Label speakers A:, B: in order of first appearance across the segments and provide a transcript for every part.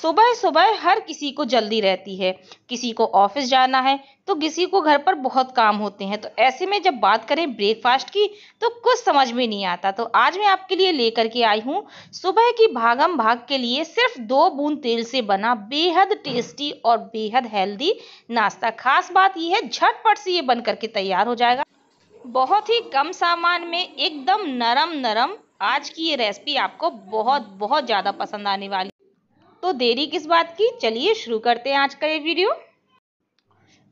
A: सुबह सुबह हर किसी को जल्दी रहती है किसी को ऑफिस जाना है तो किसी को घर पर बहुत काम होते हैं तो ऐसे में जब बात करें ब्रेकफास्ट की तो कुछ समझ में नहीं आता तो आज मैं आपके लिए लेकर के आई हूँ सुबह की भागम भाग के लिए सिर्फ दो बूंद तेल से बना बेहद टेस्टी और बेहद हेल्दी नाश्ता खास बात यह है झटपट से ये बन करके तैयार हो जाएगा बहुत ही कम सामान में एकदम नरम नरम आज की ये रेसिपी आपको बहुत बहुत ज़्यादा पसंद आने वाली तो देरी किस बात की चलिए शुरू करते हैं आज का ये वीडियो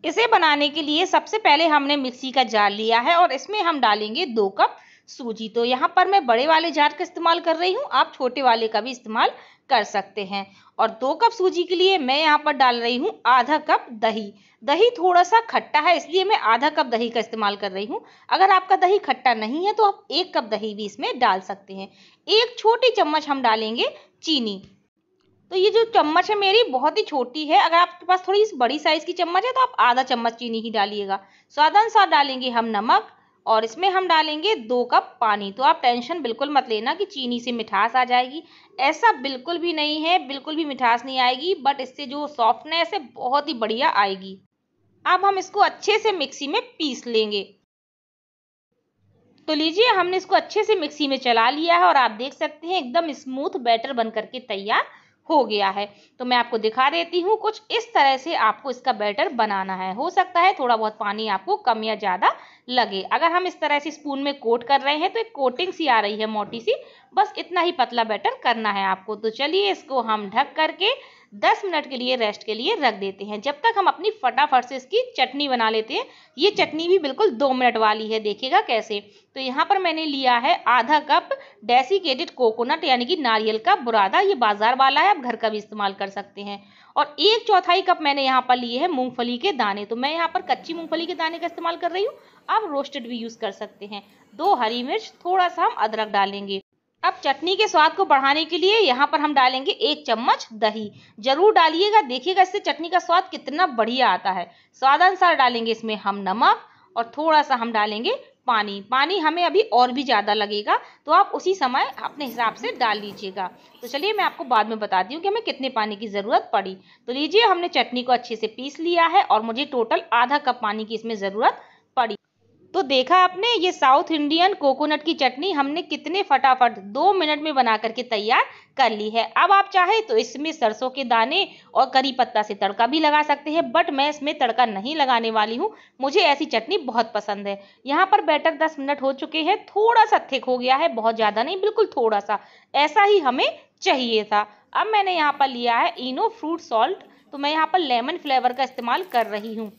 A: इसे बनाने के लिए सबसे पहले हमने मिक्सी का जार लिया है और इसमें हम डालेंगे दो कप सूजी तो यहाँ पर मैं बड़े वाले जार का इस्तेमाल कर रही हूँ आप छोटे वाले का भी इस्तेमाल कर सकते हैं और दो कप सूजी के लिए मैं यहाँ पर डाल रही हूँ आधा कप दही दही थोड़ा सा खट्टा है इसलिए मैं आधा कप दही का इस्तेमाल कर रही हूँ अगर आपका दही खट्टा नहीं है तो आप एक कप दही भी इसमें डाल सकते हैं एक छोटी चम्मच हम डालेंगे चीनी तो ये जो चम्मच है मेरी बहुत ही छोटी है अगर आपके पास थोड़ी बड़ी साइज़ की चम्मच है तो आप आधा चम्मच चीनी ही डालिएगा स्वाद अनुसार डालेंगे हम नमक और इसमें हम डालेंगे दो कप पानी तो आप टेंशन बिल्कुल मत लेना कि चीनी से मिठास आ जाएगी ऐसा बिल्कुल भी नहीं है बिल्कुल भी मिठास नहीं आएगी बट इससे जो सॉफ्टनेस है बहुत ही बढ़िया आएगी अब हम इसको अच्छे से मिक्सी में पीस लेंगे तो लीजिए हमने इसको अच्छे से मिक्सी में चला लिया है और आप देख सकते हैं एकदम स्मूथ बैटर बन करके तैयार हो गया है तो मैं आपको दिखा देती हूँ कुछ इस तरह से आपको इसका बैटर बनाना है हो सकता है थोड़ा बहुत पानी आपको कम या ज़्यादा लगे अगर हम इस तरह से स्पून में कोट कर रहे हैं तो एक कोटिंग सी आ रही है मोटी सी बस इतना ही पतला बैटर करना है आपको तो चलिए इसको हम ढक करके 10 मिनट के लिए रेस्ट के लिए रख देते हैं जब तक हम अपनी फटाफट से इसकी चटनी बना लेते हैं ये चटनी भी बिल्कुल दो मिनट वाली है देखिएगा कैसे तो यहाँ पर मैंने लिया है आधा कप डेसिकेटेड कोकोनट यानी कि नारियल का बुरादा ये बाजार वाला है आप घर का भी इस्तेमाल कर सकते हैं और एक चौथाई कप मैंने यहाँ पर लिए है मूंगफली के दाने तो मैं यहाँ पर कच्ची मूंगफली के दाने का इस्तेमाल कर रही हूँ आप रोस्टेड भी यूज़ कर सकते हैं दो हरी मिर्च थोड़ा सा हम अदरक डालेंगे चटनी के स्वाद को बढ़ाने के लिए यहाँ पर हम डालेंगे एक चम्मच दही जरूर डालिएगा देखिएगा इससे चटनी का स्वाद कितना बढ़िया आता है स्वादानुसार डालेंगे इसमें हम नमक और थोड़ा सा हम डालेंगे पानी पानी हमें अभी और भी ज़्यादा लगेगा तो आप उसी समय अपने हिसाब से डाल लीजिएगा तो चलिए मैं आपको बाद में बताती हूँ कि हमें कितने पानी की ज़रूरत पड़ी तो लीजिए हमने चटनी को अच्छे से पीस लिया है और मुझे टोटल आधा कप पानी की इसमें ज़रूरत तो देखा आपने ये साउथ इंडियन कोकोनट की चटनी हमने कितने फटाफट दो मिनट में बना करके तैयार कर ली है अब आप चाहे तो इसमें सरसों के दाने और करी पत्ता से तड़का भी लगा सकते हैं बट मैं इसमें तड़का नहीं लगाने वाली हूँ मुझे ऐसी चटनी बहुत पसंद है यहाँ पर बैटर दस मिनट हो चुके हैं थोड़ा सा थिक हो गया है बहुत ज़्यादा नहीं बिल्कुल थोड़ा सा ऐसा ही हमें चाहिए था अब मैंने यहाँ पर लिया है इनो फ्रूट सॉल्ट तो मैं यहाँ पर लेमन फ्लेवर का इस्तेमाल कर रही हूँ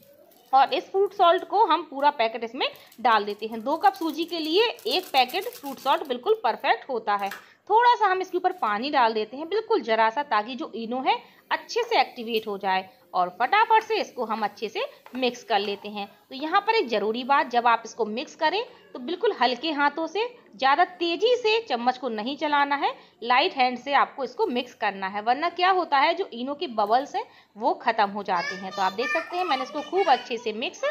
A: और इस फ्रूट सॉल्ट को हम पूरा पैकेट इसमें डाल देते हैं दो कप सूजी के लिए एक पैकेट फ्रूट सॉल्ट बिल्कुल परफेक्ट होता है थोड़ा सा हम इसके ऊपर पानी डाल देते हैं बिल्कुल जरा सा ताकि जो इनो है अच्छे से एक्टिवेट हो जाए और फटाफट से इसको हम अच्छे से मिक्स कर लेते हैं तो यहाँ पर एक ज़रूरी बात जब आप इसको मिक्स करें तो बिल्कुल हल्के हाथों से ज़्यादा तेज़ी से चम्मच को नहीं चलाना है लाइट हैंड से आपको इसको मिक्स करना है वरना क्या होता है जो इनो के बबल्स हैं वो ख़त्म हो जाते हैं तो आप देख सकते हैं मैंने इसको खूब अच्छे से मिक्स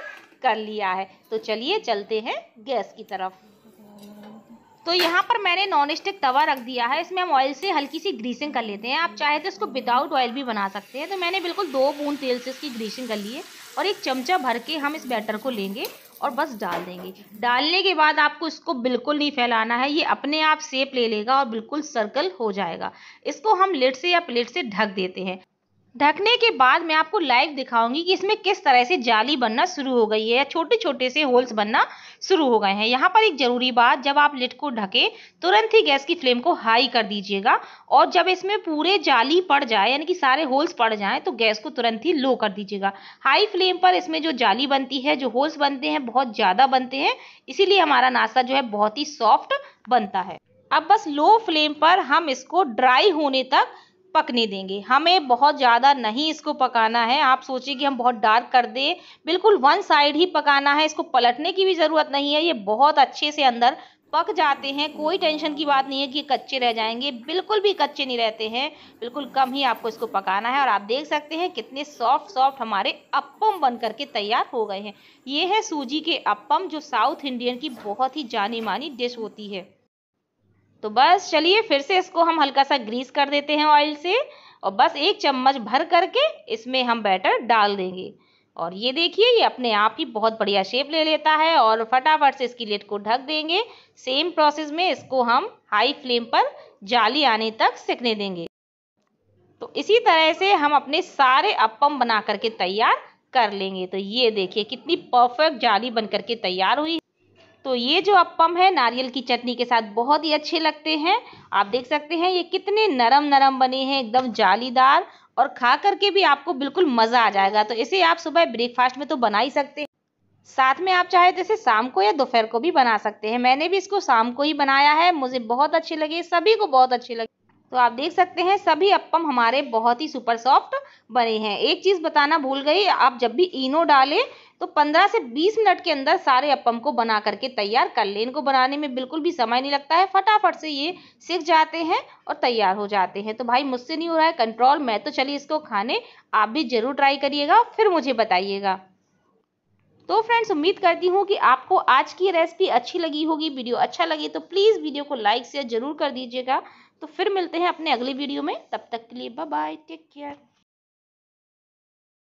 A: कर लिया है तो चलिए चलते हैं गैस की तरफ तो यहाँ पर मैंने नॉन स्टिक तवा रख दिया है इसमें हम ऑयल से हल्की सी ग्रीसिंग कर लेते हैं आप चाहे तो इसको विदाउट ऑयल भी बना सकते हैं तो मैंने बिल्कुल दो बूंद तेल से इसकी ग्रीसिंग कर ली है और एक चमचा भर के हम इस बैटर को लेंगे और बस डाल देंगे डालने के बाद आपको इसको बिल्कुल नहीं फैलाना है ये अपने आप सेप ले लेगा और बिल्कुल सर्कल हो जाएगा इसको हम लेट से या प्लेट से ढक देते हैं ढकने के बाद मैं आपको लाइव दिखाऊंगी कि इसमें किस तरह से जाली बनना शुरू हो गई है या छोटे छोटे से होल्स बनना शुरू हो गए हैं यहाँ पर एक ज़रूरी बात जब आप लिट को ढके तुरंत ही गैस की फ्लेम को हाई कर दीजिएगा और जब इसमें पूरे जाली पड़ जाए यानी कि सारे होल्स पड़ जाए तो गैस को तुरंत ही लो कर दीजिएगा हाई फ्लेम पर इसमें जो जाली बनती है जो होल्स बनते हैं बहुत ज़्यादा बनते हैं इसीलिए हमारा नाश्ता जो है बहुत ही सॉफ्ट बनता है अब बस लो फ्लेम पर हम इसको ड्राई होने तक पकने देंगे हमें बहुत ज़्यादा नहीं इसको पकाना है आप सोचिए कि हम बहुत डार्क कर दें बिल्कुल वन साइड ही पकाना है इसको पलटने की भी ज़रूरत नहीं है ये बहुत अच्छे से अंदर पक जाते हैं कोई टेंशन की बात नहीं है कि कच्चे रह जाएंगे बिल्कुल भी कच्चे नहीं रहते हैं बिल्कुल कम ही आपको इसको पकाना है और आप देख सकते हैं कितने सॉफ्ट सॉफ्ट हमारे अप्पम बन करके तैयार हो गए हैं ये है सूजी के अप्पम जो साउथ इंडियन की बहुत ही जानी मानी डिश होती है तो बस चलिए फिर से इसको हम हल्का सा ग्रीस कर देते हैं ऑयल से और बस एक चम्मच भर करके इसमें हम बैटर डाल देंगे और ये देखिए ये अपने आप ही बहुत बढ़िया शेप ले लेता है और फटाफट से इसकी लेट को ढक देंगे सेम प्रोसेस में इसको हम हाई फ्लेम पर जाली आने तक सेकने देंगे तो इसी तरह से हम अपने सारे अपम बना करके तैयार कर लेंगे तो ये देखिए कितनी परफेक्ट जाली बन करके तैयार हुई तो ये जो अप्पम है नारियल की चटनी के साथ बहुत ही अच्छे लगते हैं आप देख सकते हैं ये कितने नरम नरम बने हैं एकदम जालीदार और खा करके भी आपको बिल्कुल मज़ा आ जाएगा तो इसे आप सुबह ब्रेकफास्ट में तो बना ही सकते हैं साथ में आप चाहे तो इसे शाम को या दोपहर को भी बना सकते हैं मैंने भी इसको शाम को ही बनाया है मुझे बहुत अच्छे लगे सभी को बहुत अच्छे लगे तो आप देख सकते हैं सभी अप्पम हमारे बहुत ही सुपर सॉफ्ट बने हैं एक चीज़ बताना भूल गई आप जब भी इनो डालें तो 15 से 20 मिनट के अंदर सारे अपम को बना करके तैयार कर ले इनको बनाने में बिल्कुल भी समय नहीं लगता है फटाफट से ये सीख जाते हैं और तैयार हो जाते हैं तो भाई मुझसे नहीं हो रहा है कंट्रोल मैं तो चलिए इसको खाने आप भी ज़रूर ट्राई करिएगा फिर मुझे बताइएगा तो फ्रेंड्स उम्मीद करती हूँ कि आपको आज की रेसिपी अच्छी लगी होगी वीडियो अच्छा लगे तो प्लीज़ वीडियो को लाइक शेयर जरूर कर दीजिएगा तो फिर मिलते हैं अपने अगले वीडियो में तब तक के लिए बाय बाय टेक केयर